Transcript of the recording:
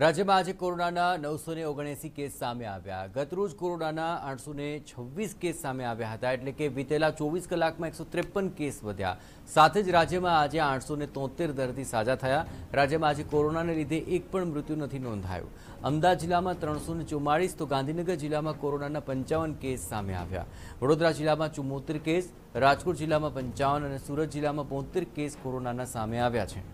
રાજ્યમાં આજે કોરોનાના 979 કેસ સામે આવ્યા. ગઈકાલે કોરોનાના 826 કેસ સામે આવ્યા હતા એટલે કે વિતેલા 24 કલાકમાં 153 કેસ વધ્યા. સાથે જ રાજ્યમાં આજે 873 દર્દી સાજા થયા. રાજ્યમાં આજે કોરોનાને લીધે એક પણ મૃત્યુ નથી નોંધાયું. અમદાવાદ જિલ્લામાં 344 તો ગાંધીનગર જિલ્લામાં કોરોનાના 55 કેસ સામે આવ્યા. વડોદરા જિલ્લામાં 74 કેસ, રાજકોટ જિલ્લામાં 55 અને સુરત જિલ્લામાં 78 કેસ કોરોનાના સામે આવ્યા છે.